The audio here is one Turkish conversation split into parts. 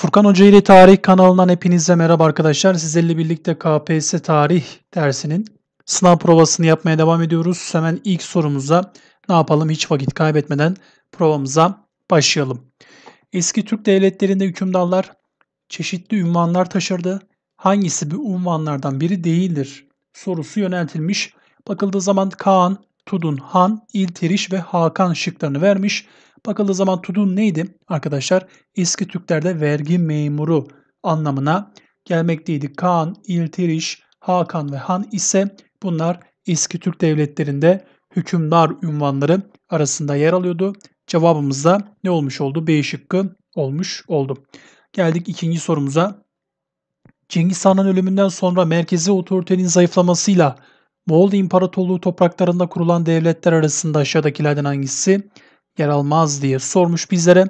Furkan Hoca ile Tarih kanalından hepinize merhaba arkadaşlar. Sizlerle birlikte KPSS Tarih dersinin sınav provasını yapmaya devam ediyoruz. Hemen ilk sorumuza ne yapalım hiç vakit kaybetmeden provamıza başlayalım. Eski Türk devletlerinde hükümdarlar çeşitli ünvanlar taşırdı. Hangisi bu unvanlardan biri değildir sorusu yöneltilmiş. Bakıldığı zaman Kaan, Tudun, Han, İltiriş ve Hakan şıklarını vermiş. Bakıldığı zaman tudun neydi? Arkadaşlar eski Türklerde vergi memuru anlamına gelmekteydi. Kaan, İltiriş, Hakan ve Han ise bunlar eski Türk devletlerinde hükümdar ünvanları arasında yer alıyordu. Cevabımızda ne olmuş oldu? B şıkkı olmuş oldu. Geldik ikinci sorumuza. Cengiz Han'ın ölümünden sonra merkezi otoritenin zayıflamasıyla Moğol İmparatorluğu topraklarında kurulan devletler arasında aşağıdakilerden hangisi yer almaz diye sormuş bizlere.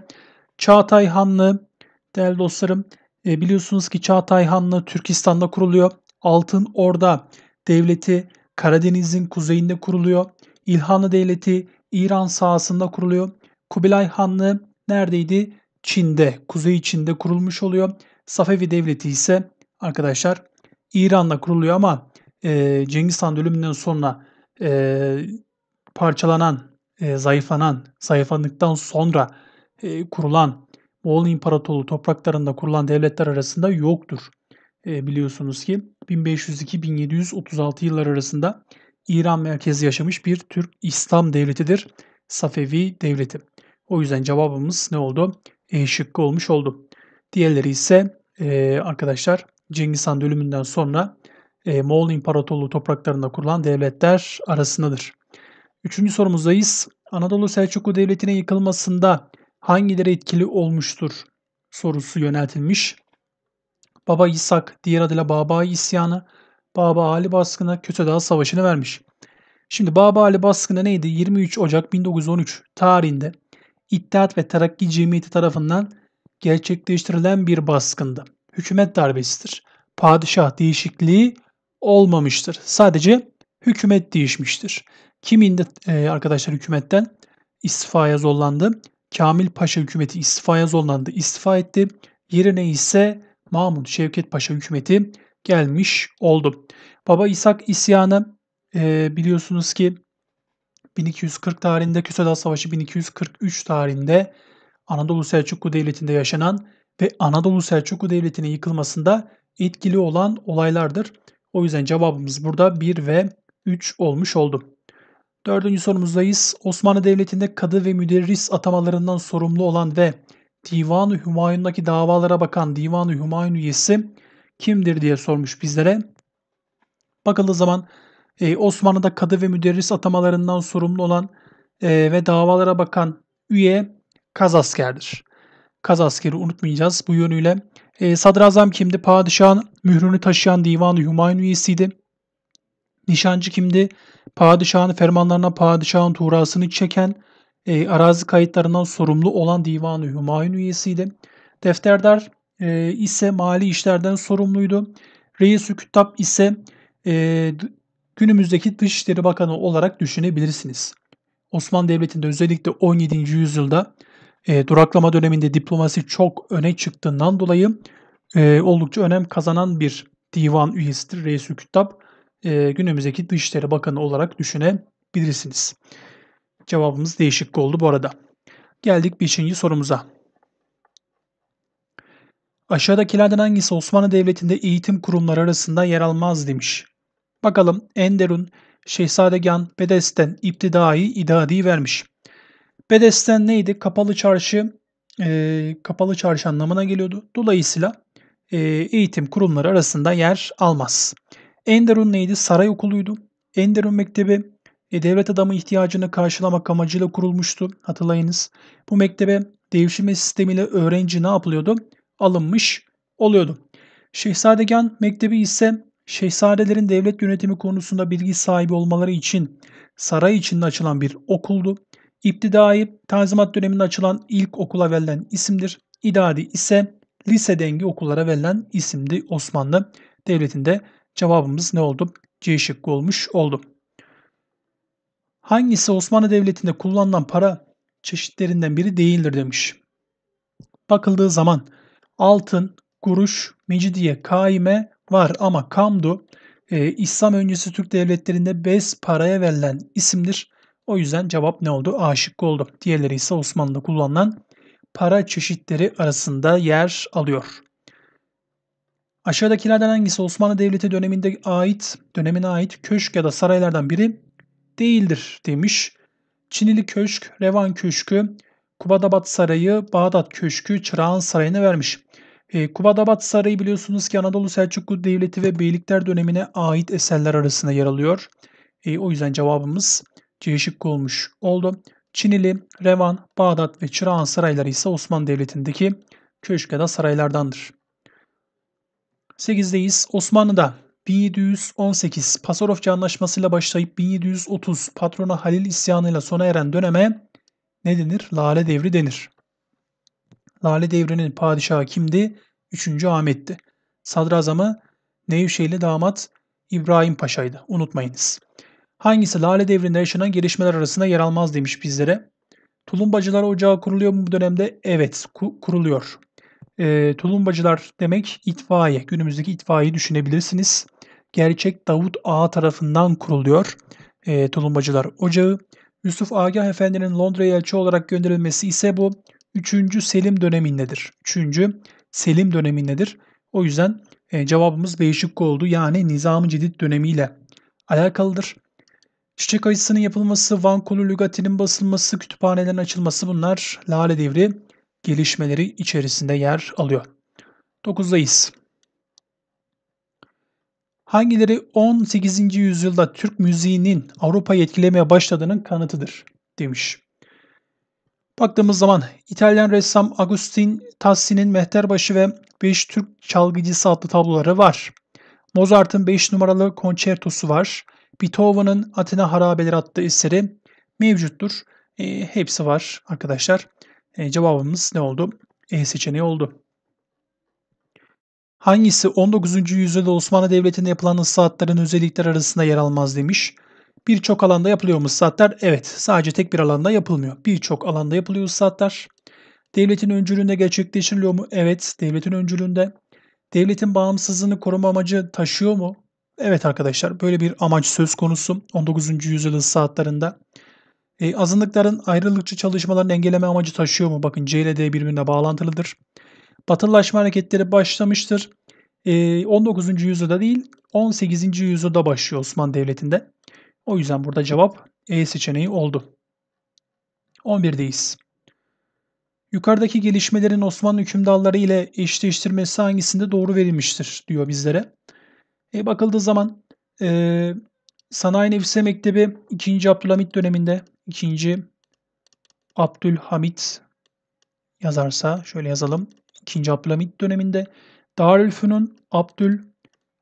Çağatay Hanlı değerli dostlarım e, biliyorsunuz ki Çağatay Hanlı Türkistan'da kuruluyor. Altın Orda devleti Karadeniz'in kuzeyinde kuruluyor. İlhanlı devleti İran sahasında kuruluyor. Kubilay Hanlı neredeydi? Çin'de, kuzey Çin'de kurulmuş oluyor. Safevi devleti ise arkadaşlar İran'da kuruluyor ama e, Cengiz Han ölümünden sonra e, parçalanan e, zayıflanan, zayıflandıktan sonra e, kurulan Moğol İmparatorluğu topraklarında kurulan devletler arasında yoktur. E, biliyorsunuz ki 1502-1736 yıllar arasında İran merkezi yaşamış bir Türk İslam devletidir. Safevi devleti. O yüzden cevabımız ne oldu? E şıkkı olmuş oldu. Diğerleri ise e, arkadaşlar Cengiz Han ölümünden sonra e, Moğol İmparatorluğu topraklarında kurulan devletler arasındadır. Üçüncü sorumuzdayız. Anadolu Selçuklu Devleti'nin yıkılmasında hangileri etkili olmuştur sorusu yöneltilmiş. Baba İshak, diğer adıyla Baba isyanı, Baba Ali baskına baskını, Kösedağ savaşını vermiş. Şimdi Baba Ali baskına neydi? 23 Ocak 1913 tarihinde İttihat ve Terakki Cemiyeti tarafından gerçekleştirilen bir baskındı. Hükümet darbesidir. Padişah değişikliği olmamıştır. Sadece hükümet değişmiştir. Kim indi e, arkadaşlar hükümetten? İstifaya zollandı? Kamil Paşa hükümeti istifaya zollandı, İstifa etti. Yerine ise Mahmut Şevket Paşa hükümeti gelmiş oldu. Baba İshak isyanı e, biliyorsunuz ki 1240 tarihinde Kösedat Savaşı 1243 tarihinde Anadolu Selçuklu Devleti'nde yaşanan ve Anadolu Selçuklu Devleti'nin yıkılmasında etkili olan olaylardır. O yüzden cevabımız burada 1 ve 3 olmuş oldu. Dördüncü sorumuzdayız. Osmanlı Devleti'nde kadı ve müderris atamalarından sorumlu olan ve Divan-ı Hümayun'daki davalara bakan Divan-ı Hümayun üyesi kimdir diye sormuş bizlere. Bakıldığı zaman e, Osmanlı'da kadı ve müderris atamalarından sorumlu olan e, ve davalara bakan üye kaz askerdir. Kaz askeri unutmayacağız bu yönüyle. E, sadrazam kimdi? Padişahın mührünü taşıyan Divan-ı Hümayun üyesiydi. Nişancı kimdi? padişahın fermanlarına padişahın tuğrasını çeken e, arazi kayıtlarından sorumlu olan Divan-ı Hümayun üyesiydi. Defterdar e, ise mali işlerden sorumluydu. Reis-i Küttab ise e, günümüzdeki Dışişleri Bakanı olarak düşünebilirsiniz. Osmanlı Devleti'nde özellikle 17. yüzyılda e, duraklama döneminde diplomasi çok öne çıktığından dolayı e, oldukça önem kazanan bir divan üyesidir Reis-i Küttab e, günümüzdeki Dışişleri Bakanı olarak düşünebilirsiniz. Cevabımız değişik oldu bu arada. Geldik 5. sorumuza. Aşağıdakilerden hangisi Osmanlı Devleti'nde eğitim kurumları arasında yer almaz demiş. Bakalım Enderun, Şehzadegan, Bedesten, İptidai, İdadi vermiş. Bedesten neydi? Kapalı çarşı, e, kapalı çarşı anlamına geliyordu. Dolayısıyla e, eğitim kurumları arasında yer almaz. Enderun neydi? Saray okuluydu. Enderun Mektebi e, devlet adamı ihtiyacını karşılamak amacıyla kurulmuştu. Hatırlayınız. Bu mektebe devşirme sistemiyle öğrenci ne yapılıyordu? Alınmış oluyordu. Şehzadegan Mektebi ise şehzadelerin devlet yönetimi konusunda bilgi sahibi olmaları için saray içinde açılan bir okuldu. İptidai Tanzimat döneminde açılan ilk okula verilen isimdir. İdadi ise lise dengi okullara verilen isimdi Osmanlı Devleti'nde. Cevabımız ne oldu? C şıkkı olmuş oldu. Hangisi Osmanlı Devleti'nde kullanılan para çeşitlerinden biri değildir demiş. Bakıldığı zaman altın, kuruş, mecidiye, kaime var ama kamdu e, İslam öncesi Türk devletlerinde bez paraya verilen isimdir. O yüzden cevap ne oldu? A şıkkı oldu. Diğerleri ise Osmanlı'da kullanılan para çeşitleri arasında yer alıyor. Aşağıdakilerden hangisi Osmanlı Devleti döneminde ait, dönemine ait köşk ya da saraylardan biri değildir demiş. Çinili Köşk, Revan Köşkü, Kubadabat Sarayı, Bağdat Köşkü, Çırağan Sarayı'na vermiş. E, Kubadabat Sarayı biliyorsunuz ki Anadolu Selçuklu Devleti ve Beylikler dönemine ait eserler arasında yer alıyor. E, o yüzden cevabımız C şıkkı olmuş oldu. Çinili, Revan, Bağdat ve Çırağan sarayları ise Osmanlı Devleti'ndeki köşk ya da saraylardandır. 8'deyiz. Osmanlı'da 1718 Pasarofça Anlaşması'yla başlayıp 1730 Patrona Halil isyanıyla sona eren döneme ne denir? Lale Devri denir. Lale Devri'nin padişahı kimdi? 3. Ahmet'ti. Sadrazamı Nevşehirli damat İbrahim Paşa'ydı. Unutmayınız. Hangisi Lale Devri'nde yaşanan gelişmeler arasında yer almaz demiş bizlere. Tulumbacılar Ocağı kuruluyor mu bu dönemde? Evet kuruluyor. E, tulumbacılar demek itfaiye. Günümüzdeki itfaiyeyi düşünebilirsiniz. Gerçek Davut Ağa tarafından kuruluyor e, tulumbacılar ocağı. Yusuf Agah Efendi'nin Londra'ya elçi olarak gönderilmesi ise bu 3. Selim dönemindedir. 3. Selim dönemindedir. O yüzden e, cevabımız değişik oldu. Yani Nizam-ı Cedid dönemiyle alakalıdır. Çiçek ayısının yapılması, Van Kulu lügatinin basılması, kütüphanelerin açılması bunlar Lale Devri gelişmeleri içerisinde yer alıyor. 9'dayız. Hangileri 18. yüzyılda Türk müziğinin Avrupa'yı etkilemeye başladığının kanıtıdır demiş. Baktığımız zaman İtalyan ressam Agustin Tassi'nin Mehterbaşı ve 5 Türk Çalgıcısı adlı tabloları var. Mozart'ın 5 numaralı konçertosu var. Beethoven'ın Atina Harabeleri adlı eseri mevcuttur. E, hepsi var arkadaşlar. E, cevabımız ne oldu? E seçeneği oldu. Hangisi 19. yüzyılda Osmanlı Devleti'nde yapılan ıslahatların özellikler arasında yer almaz demiş. Birçok alanda yapılıyor mu ıslahatlar? Evet, sadece tek bir alanda yapılmıyor. Birçok alanda yapılıyor ıslahatlar. Devletin öncülüğünde gerçekleştiriliyor mu? Evet, devletin öncülüğünde. Devletin bağımsızlığını koruma amacı taşıyor mu? Evet arkadaşlar, böyle bir amaç söz konusu 19. yüzyıl ıslahatlarında. E, azınlıkların ayrılıkçı çalışmalarını engelleme amacı taşıyor mu? Bakın C ile D birbirine bağlantılıdır. Batılılaşma hareketleri başlamıştır. E, 19. yüzyılda değil 18. yüzyılda başlıyor Osmanlı Devleti'nde. O yüzden burada cevap E seçeneği oldu. 11'deyiz. Yukarıdaki gelişmelerin Osmanlı hükümdarları ile eşleştirmesi hangisinde doğru verilmiştir diyor bizlere. E, bakıldığı zaman e, Sanayi Nefise Mektebi 2. Abdülhamit döneminde 2. Abdülhamit yazarsa şöyle yazalım. 2. Abdülhamit döneminde Darülfünun Abdül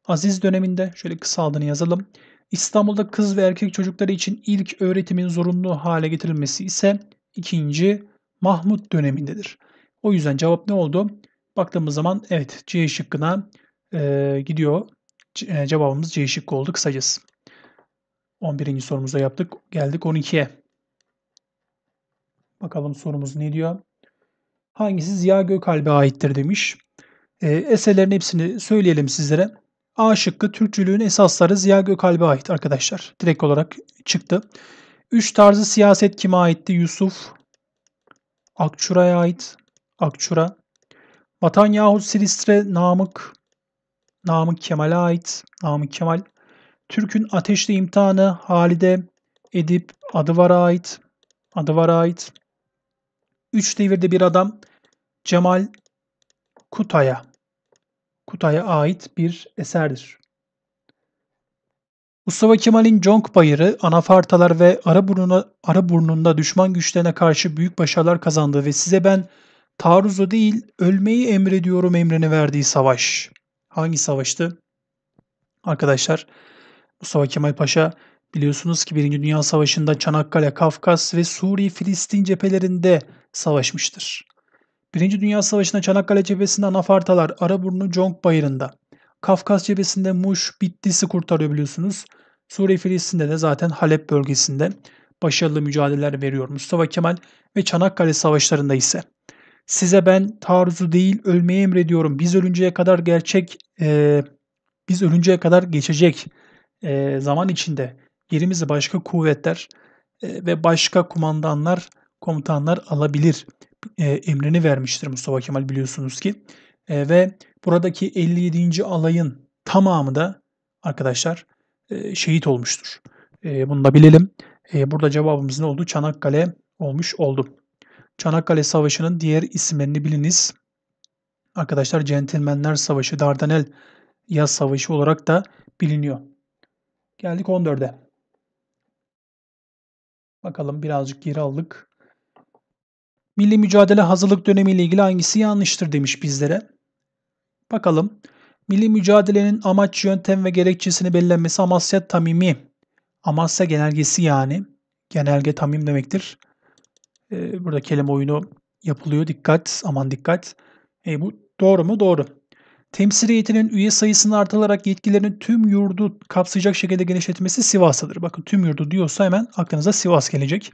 Aziz döneminde şöyle kısa yazalım. İstanbul'da kız ve erkek çocukları için ilk öğretimin zorunlu hale getirilmesi ise 2. Mahmut dönemindedir. O yüzden cevap ne oldu? Baktığımız zaman evet C şıkkına e, gidiyor. C, e, cevabımız C şıkkı oldu kısacası. 11. sorumuza yaptık. Geldik 12'ye. Bakalım sorumuz ne diyor? Hangisi Ziya Gökalp'e aittir demiş. E, eserlerin hepsini söyleyelim sizlere. A şıkkı Türkçülüğün esasları Ziya Gökalp'e ait arkadaşlar. Direkt olarak çıktı. Üç tarzı siyaset kime aitti? Yusuf Akçura'ya ait. Akçura. Vatan yahut Silistre Namık. Namık Kemal'e ait. Namık Kemal. Türk'ün Ateşli imtihanı Halide Edip Adıvar'a ait. Adıvar'a ait. Üç devirde bir adam Cemal Kutay'a Kutay'a ait bir eserdir. Mustafa Kemal'in Conk Bayırı, Anafartalar ve Araburnuna, Araburnun'da düşman güçlerine karşı büyük başarılar kazandığı ve size ben taarruzu değil ölmeyi emrediyorum emrini verdiği savaş. Hangi savaştı? Arkadaşlar Mustafa Kemal Paşa biliyorsunuz ki 1. Dünya Savaşı'nda Çanakkale, Kafkas ve Suriye Filistin cephelerinde savaşmıştır. 1. Dünya Savaşı'nda Çanakkale cephesinde Anafartalar, Araburnu, Conk Bayırı'nda. Kafkas cephesinde Muş, Bitlis'i kurtarıyor biliyorsunuz. Suriye Filistin'de de zaten Halep bölgesinde başarılı mücadeleler veriyor Mustafa Kemal ve Çanakkale savaşlarında ise. Size ben taarruzu değil ölmeyi emrediyorum. Biz ölünceye kadar gerçek, e, biz ölünceye kadar geçecek e, zaman içinde yerimizi başka kuvvetler e, ve başka kumandanlar, komutanlar alabilir e, emrini vermiştir Mustafa Kemal biliyorsunuz ki. E, ve buradaki 57. alayın tamamı da arkadaşlar e, şehit olmuştur. E, bunu da bilelim. E, burada cevabımız ne oldu? Çanakkale olmuş oldu. Çanakkale Savaşı'nın diğer isimlerini biliniz. Arkadaşlar Centilmenler Savaşı, Dardanel Yaz Savaşı olarak da biliniyor. Geldik 14'e. Bakalım birazcık geri aldık. Milli mücadele hazırlık dönemiyle ilgili hangisi yanlıştır demiş bizlere. Bakalım. Milli mücadelenin amaç, yöntem ve gerekçesini belirlenmesi Amasya Tamimi. Amasya genelgesi yani. Genelge tamim demektir. Ee, burada kelime oyunu yapılıyor. Dikkat, aman dikkat. E, bu doğru mu? Doğru. Temsil heyetinin üye sayısının artılarak yetkilerin tüm yurdu kapsayacak şekilde genişletmesi Sivas'tadır. Bakın tüm yurdu diyorsa hemen aklınıza Sivas gelecek.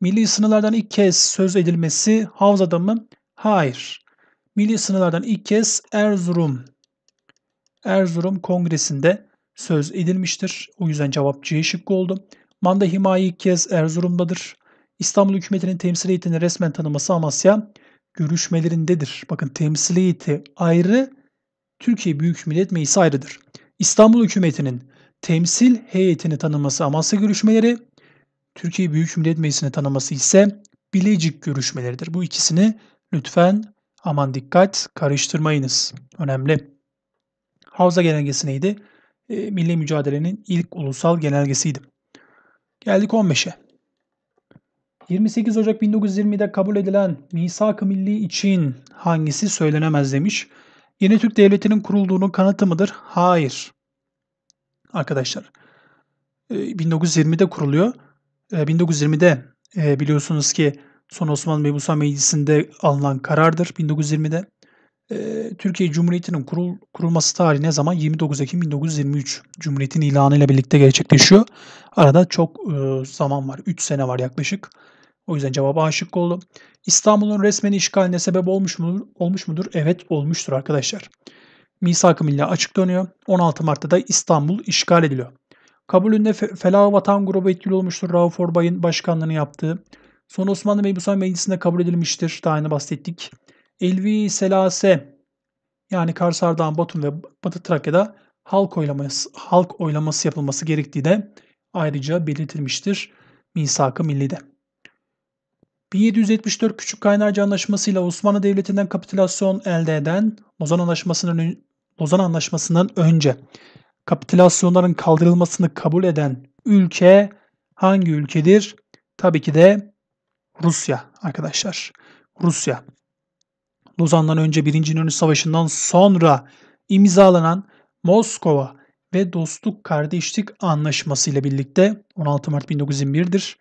Milli sınırlardan ilk kez söz edilmesi Havza'da mı? Hayır. Milli sınırlardan ilk kez Erzurum Erzurum Kongresi'nde söz edilmiştir. O yüzden cevap C şıkkı oldu. Manda himayi ilk kez Erzurum'dadır. İstanbul hükümetinin temsil heyetini resmen tanıması Amasya görüşmelerindedir. Bakın temsil heyeti ayrı, Türkiye Büyük Millet Meclisi ayrıdır. İstanbul hükümetinin temsil heyetini tanıması Amasya görüşmeleri, Türkiye Büyük Millet Meclisi'ni tanıması ise Bilecik görüşmeleridir. Bu ikisini lütfen aman dikkat karıştırmayınız. Önemli. Havza genelgesi neydi? E, milli mücadelenin ilk ulusal genelgesiydi. Geldik 15'e. 28 Ocak 1920'de kabul edilen Misak-ı Milli için hangisi söylenemez demiş. Yeni Türk Devleti'nin kurulduğunun kanıtı mıdır? Hayır. Arkadaşlar 1920'de e, kuruluyor. 1920'de e, e, biliyorsunuz ki son Osmanlı Mebusan Meclisi'nde alınan karardır 1920'de. Türkiye Cumhuriyeti'nin kurul, kurulması tarihi ne zaman? 29 Ekim 1923. Cumhuriyetin ilanı ile birlikte gerçekleşiyor. Arada çok e, zaman var. 3 sene var yaklaşık. O yüzden cevap aşık oldu. İstanbul'un resmen işgaline sebep olmuş mudur? Olmuş mudur? Evet olmuştur arkadaşlar. Misak-ı Milli dönüyor. 16 Mart'ta da İstanbul işgal ediliyor. Kabulünde Felah Vatan grubu etkili olmuştur. Rauf Orbay'ın başkanlığını yaptığı. Son Osmanlı Mebusan Meclisi'nde kabul edilmiştir. Daha önce bahsettik. Elvi Selase yani Karsardan, Batum ve Batı Trakya'da halk oylaması, halk oylaması yapılması gerektiği de ayrıca belirtilmiştir. Misak-ı Milli'de. 1774 Küçük Kaynarca Anlaşması ile Osmanlı Devleti'nden kapitülasyon elde eden Lozan Anlaşması'nın Lozan Anlaşması'ndan önce kapitülasyonların kaldırılmasını kabul eden ülke hangi ülkedir? Tabii ki de Rusya arkadaşlar. Rusya. Lozan'dan önce 1. İnönü Savaşı'ndan sonra imzalanan Moskova ve Dostluk Kardeşlik Anlaşması ile birlikte 16 Mart 1921'dir.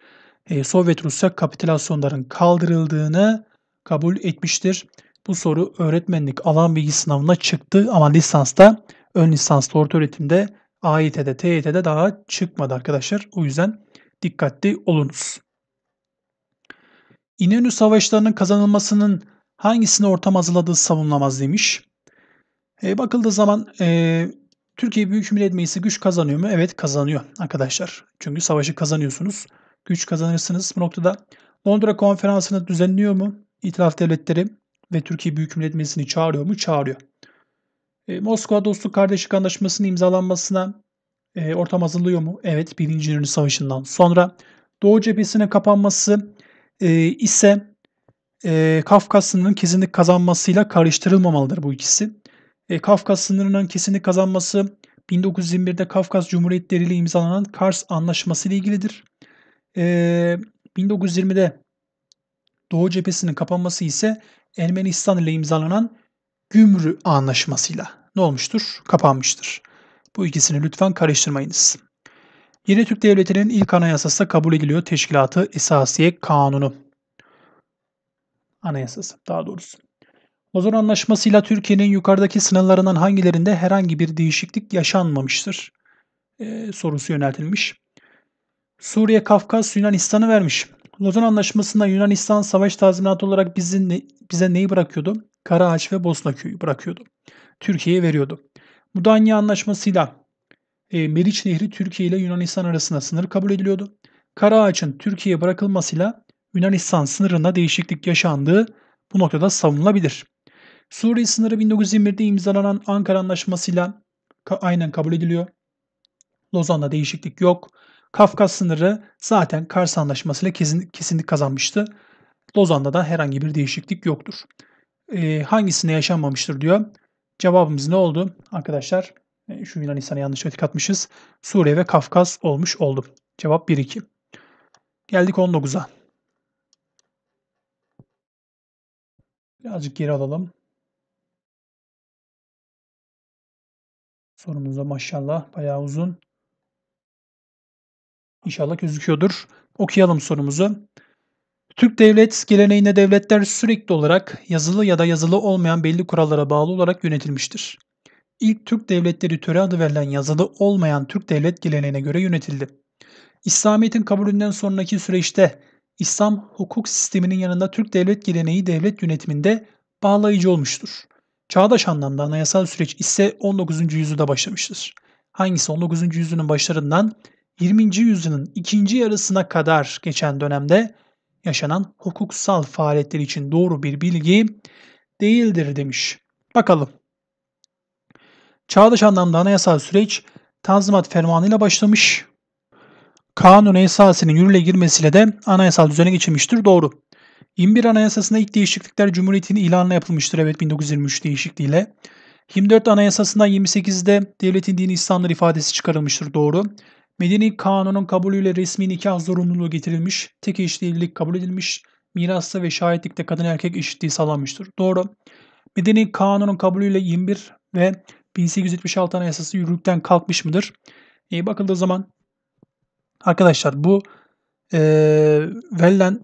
E, Sovyet Rusya kapitülasyonların kaldırıldığını kabul etmiştir. Bu soru öğretmenlik alan bilgi sınavına çıktı ama lisansta, ön lisansta, orta öğretimde, AYT'de, TYT'de daha çıkmadı arkadaşlar. O yüzden dikkatli olunuz. İnönü Savaşları'nın kazanılmasının hangisini ortam hazırladığı savunulamaz demiş. E, bakıldığı zaman e, Türkiye Büyük Millet Meclisi güç kazanıyor mu? Evet kazanıyor arkadaşlar. Çünkü savaşı kazanıyorsunuz güç kazanırsınız. Bu noktada Londra konferansını düzenliyor mu? İtilaf devletleri ve Türkiye Büyük Millet Meclisi'ni çağırıyor mu? Çağırıyor. E, Moskova Dostluk Kardeşlik Anlaşması'nın imzalanmasına e, ortam hazırlıyor mu? Evet, Birinci Dünya Savaşı'ndan sonra. Doğu cephesine kapanması e, ise e, Kafkas sınırının kesinlik kazanmasıyla karıştırılmamalıdır bu ikisi. E, Kafkas sınırının kesinlik kazanması 1921'de Kafkas Cumhuriyetleri ile imzalanan Kars Anlaşması ile ilgilidir. Ee, 1920'de Doğu cephesinin kapanması ise Ermenistan ile imzalanan Gümrü Anlaşması'yla ne olmuştur? Kapanmıştır. Bu ikisini lütfen karıştırmayınız. Yeni Türk Devleti'nin ilk anayasası kabul ediliyor. Teşkilatı Esasiye Kanunu. Anayasası daha doğrusu. Lozan Anlaşması'yla Türkiye'nin yukarıdaki sınırlarından hangilerinde herhangi bir değişiklik yaşanmamıştır? Ee, sorusu yöneltilmiş. Suriye, Kafkas, Yunanistan'ı vermiş. Lozan Anlaşması'nda Yunanistan savaş tazminatı olarak bizi ne, bize neyi bırakıyordu? Karaağaç ve Bosna köyü bırakıyordu. Türkiye'ye veriyordu. Mudanya Anlaşması'yla e, Meriç Nehri Türkiye ile Yunanistan arasında sınır kabul ediliyordu. Karaağaç'ın Türkiye'ye bırakılmasıyla Yunanistan sınırında değişiklik yaşandığı bu noktada savunulabilir. Suriye sınırı 1921'de imzalanan Ankara Anlaşması'yla ka aynen kabul ediliyor. Lozan'da değişiklik yok. Kafkas sınırı zaten Kars Anlaşması ile kesinlik kazanmıştı. Lozan'da da herhangi bir değişiklik yoktur. E, ee, hangisinde yaşanmamıştır diyor. Cevabımız ne oldu arkadaşlar? E, şu Yunanistan'a yanlış etik atmışız. Suriye ve Kafkas olmuş oldu. Cevap 1-2. Geldik 19'a. Birazcık geri alalım. Sorumuzda maşallah bayağı uzun. İnşallah gözüküyordur. Okuyalım sorumuzu. Türk devlet geleneğinde devletler sürekli olarak yazılı ya da yazılı olmayan belli kurallara bağlı olarak yönetilmiştir. İlk Türk devletleri töre adı verilen yazılı olmayan Türk devlet geleneğine göre yönetildi. İslamiyet'in kabulünden sonraki süreçte İslam hukuk sisteminin yanında Türk devlet geleneği devlet yönetiminde bağlayıcı olmuştur. Çağdaş anlamda anayasal süreç ise 19. yüzyılda başlamıştır. Hangisi 19. yüzyılın başlarından 20. yüzyılın ikinci yarısına kadar geçen dönemde yaşanan hukuksal faaliyetler için doğru bir bilgi değildir demiş. Bakalım. Çağdaş anlamda anayasal süreç Tanzimat fermanıyla başlamış. Kanun esasının yürürlüğe girmesiyle de anayasal düzene geçilmiştir. Doğru. 21 Anayasası'nda ilk değişiklikler Cumhuriyet'in ilanına yapılmıştır. Evet 1923 değişikliğiyle. 24 Anayasası'nda 28'de devletin dini İslam'dır ifadesi çıkarılmıştır. Doğru. Medeni kanunun kabulüyle resmi nikah zorunluluğu getirilmiş, tek eşli evlilik kabul edilmiş, mirasta ve şahitlikte kadın erkek eşitliği sağlanmıştır. Doğru. Medeni kanunun kabulüyle 21 ve 1876 Anayasası yürürlükten kalkmış mıdır? İyi e, bakıldığı zaman arkadaşlar bu e, verilen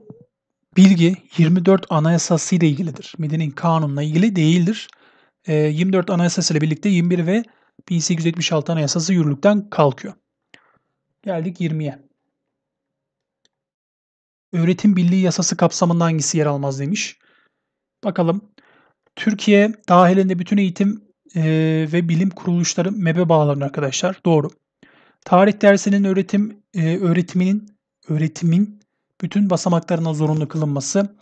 bilgi 24 Anayasası ile ilgilidir. Medeni kanunla ilgili değildir. E, 24 Anayasası ile birlikte 21 ve 1876 Anayasası yürürlükten kalkıyor. Geldik 20'ye. Öğretim Birliği Yasası kapsamında hangisi yer almaz demiş. Bakalım. Türkiye dahilinde bütün eğitim e, ve bilim kuruluşları MEB'e bağlanır arkadaşlar. Doğru. Tarih dersinin öğretim e, öğretiminin öğretimin bütün basamaklarına zorunlu kılınması.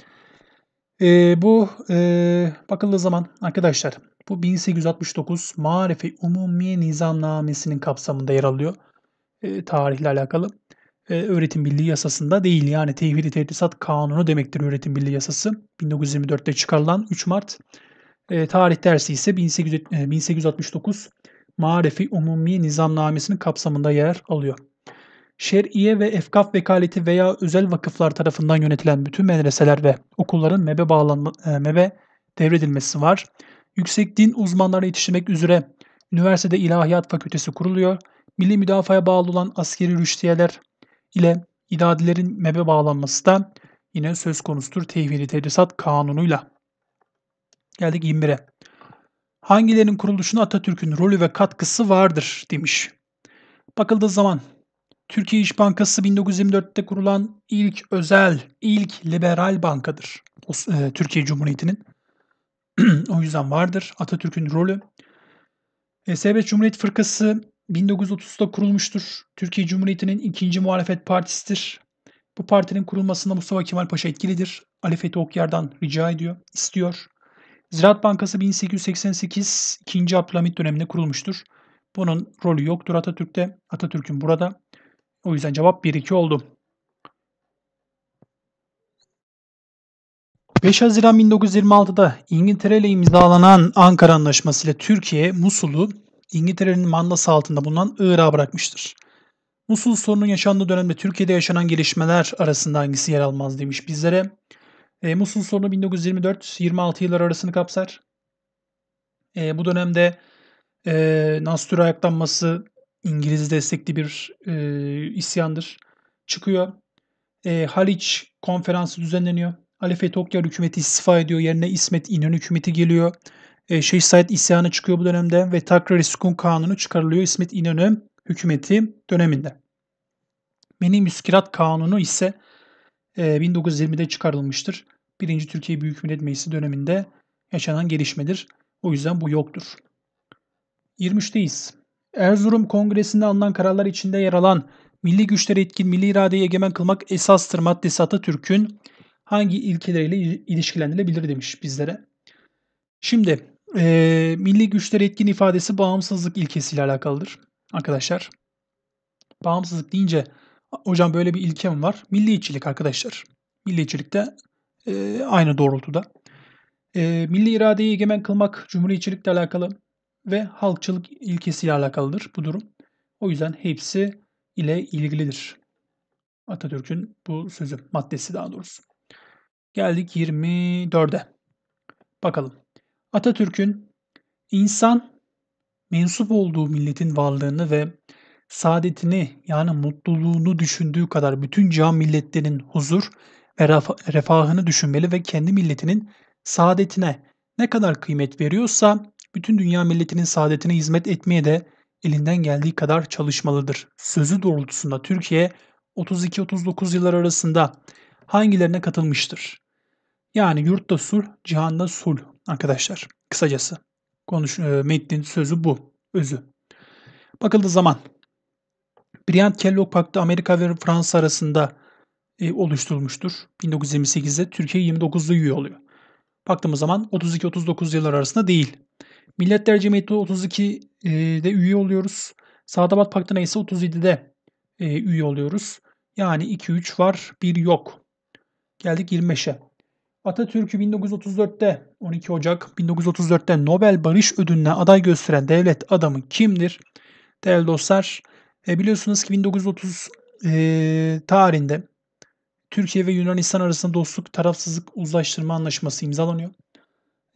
E, bu e, bakıldığı zaman arkadaşlar bu 1869 Marife Umumiye Nizamnamesi'nin kapsamında yer alıyor. E, tarihle alakalı e, öğretim birliği yasasında değil. Yani tevhid-i tedrisat kanunu demektir öğretim birliği yasası. 1924'te çıkarılan 3 Mart. E, tarih dersi ise 1869 e, Marifi Umumi Nizamnamesi'nin kapsamında yer alıyor. Şer'iye ve efkaf vekaleti veya özel vakıflar tarafından yönetilen bütün medreseler ve okulların MEB'e bağlanma, e, MEB'e devredilmesi var. Yüksek din uzmanları yetiştirmek üzere üniversitede ilahiyat fakültesi kuruluyor milli müdafaya bağlı olan askeri rüştiyeler ile idadilerin MEB'e bağlanması da yine söz konusudur Tevhid-i Tedrisat Kanunu'yla. Geldik 21'e. Hangilerinin kuruluşuna Atatürk'ün rolü ve katkısı vardır demiş. Bakıldığı zaman Türkiye İş Bankası 1924'te kurulan ilk özel, ilk liberal bankadır. E, Türkiye Cumhuriyeti'nin. o yüzden vardır Atatürk'ün rolü. E, Serbest Cumhuriyet Fırkası 1930'da kurulmuştur. Türkiye Cumhuriyeti'nin ikinci muhalefet partisidir. Bu partinin kurulmasında Mustafa Kemal Paşa etkilidir. Ali Fethi Okyar'dan rica ediyor, istiyor. Ziraat Bankası 1888 2. Abdülhamit döneminde kurulmuştur. Bunun rolü yoktur Atatürk'te. Atatürk'ün burada. O yüzden cevap 1-2 oldu. 5 Haziran 1926'da İngiltere ile imzalanan Ankara Anlaşması ile Türkiye Musul'u İngiltere'nin mandası altında bulunan Irak'a bırakmıştır. Musul sorunun yaşandığı dönemde Türkiye'de yaşanan gelişmeler arasında hangisi yer almaz demiş bizlere. E, Musul sorunu 1924-26 yıllar arasını kapsar. E, bu dönemde e, Nastür ayaklanması İngiliz destekli bir e, isyandır. Çıkıyor. E, Haliç konferansı düzenleniyor. Ali Fethi Okyar hükümeti istifa ediyor. Yerine İsmet İnönü hükümeti geliyor e, Şeyh isyanı çıkıyor bu dönemde ve Takrari Sukun Kanunu çıkarılıyor İsmet İnönü hükümeti döneminde. Meni Müskirat Kanunu ise e, 1920'de çıkarılmıştır. Birinci Türkiye Büyük Millet Meclisi döneminde yaşanan gelişmedir. O yüzden bu yoktur. 23'teyiz. Erzurum Kongresi'nde alınan kararlar içinde yer alan milli güçleri etkin, milli iradeyi egemen kılmak esastır maddesi Atatürk'ün hangi ilkeleriyle ilişkilendirilebilir demiş bizlere. Şimdi e, milli güçler etkin ifadesi bağımsızlık ilkesiyle alakalıdır arkadaşlar. Bağımsızlık deyince hocam böyle bir ilkem var. Milliyetçilik arkadaşlar. Milliyetçilik de e, aynı doğrultuda. E, milli iradeyi egemen kılmak cumhuriyetçilikle alakalı ve halkçılık ilkesiyle alakalıdır bu durum. O yüzden hepsi ile ilgilidir. Atatürk'ün bu sözü, maddesi daha doğrusu. Geldik 24'e. Bakalım. Atatürk'ün insan mensup olduğu milletin varlığını ve saadetini yani mutluluğunu düşündüğü kadar bütün can milletlerinin huzur ve refahını düşünmeli ve kendi milletinin saadetine ne kadar kıymet veriyorsa bütün dünya milletinin saadetine hizmet etmeye de elinden geldiği kadar çalışmalıdır. Sözü doğrultusunda Türkiye 32-39 yıllar arasında hangilerine katılmıştır? Yani yurtta sulh, cihanda sulh arkadaşlar. Kısacası konuş e, metnin sözü bu, özü. Bakıldığı zaman Briant Kellogg Paktı Amerika ve Fransa arasında e, oluşturulmuştur. 1928'de Türkiye 29'da üye oluyor. Baktığımız zaman 32-39 yıllar arasında değil. Milletler Cemiyeti 32'de e, üye oluyoruz. Sadabat Paktı'na ise 37'de e, üye oluyoruz. Yani 2-3 var, 1 yok. Geldik 25'e. Atatürk'ü 1934'te 12 Ocak 1934'te Nobel Barış Ödülü'ne aday gösteren devlet adamı kimdir? Değerli dostlar e, biliyorsunuz ki 1930 e, tarihinde Türkiye ve Yunanistan arasında dostluk, tarafsızlık, uzlaştırma anlaşması imzalanıyor.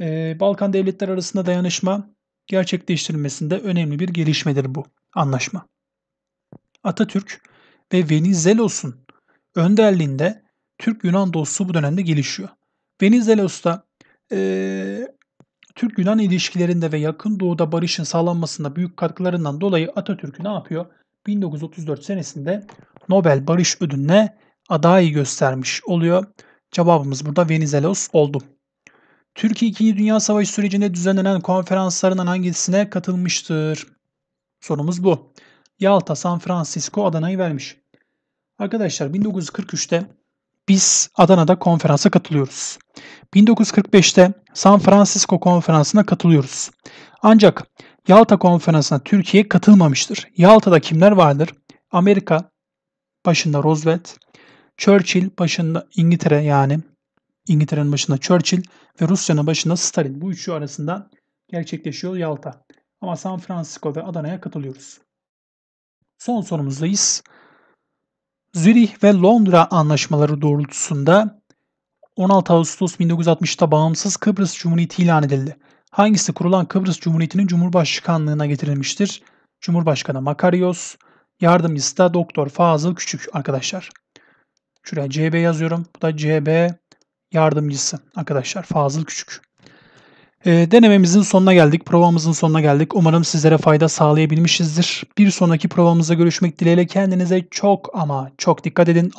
E, Balkan devletler arasında dayanışma gerçekleştirilmesinde önemli bir gelişmedir bu anlaşma. Atatürk ve Venizelos'un önderliğinde Türk-Yunan dostluğu bu dönemde gelişiyor. Venizelos e, Türk-Yunan ilişkilerinde ve yakın doğuda barışın sağlanmasında büyük katkılarından dolayı Atatürk'ü ne yapıyor? 1934 senesinde Nobel Barış Ödülü'ne adayı göstermiş oluyor. Cevabımız burada Venizelos oldu. Türkiye 2. Dünya Savaşı sürecinde düzenlenen konferanslarından hangisine katılmıştır? Sorumuz bu. Yalta, San Francisco, Adana'yı vermiş. Arkadaşlar 1943'te biz Adana'da konferansa katılıyoruz. 1945'te San Francisco konferansına katılıyoruz. Ancak Yalta konferansına Türkiye katılmamıştır. Yalta'da kimler vardır? Amerika başında Roosevelt, Churchill başında İngiltere yani İngiltere'nin başında Churchill ve Rusya'nın başında Stalin. Bu üçü arasında gerçekleşiyor Yalta. Ama San Francisco ve Adana'ya katılıyoruz. Son sorumuzdayız. Zürih ve Londra anlaşmaları doğrultusunda 16 Ağustos 1960'ta bağımsız Kıbrıs Cumhuriyeti ilan edildi. Hangisi kurulan Kıbrıs Cumhuriyeti'nin Cumhurbaşkanlığına getirilmiştir? Cumhurbaşkanı Makarios, yardımcısı da Doktor Fazıl Küçük arkadaşlar. Şuraya CB yazıyorum. Bu da CB yardımcısı arkadaşlar Fazıl Küçük. E, denememizin sonuna geldik. Provamızın sonuna geldik. Umarım sizlere fayda sağlayabilmişizdir. Bir sonraki provamızda görüşmek dileğiyle kendinize çok ama çok dikkat edin.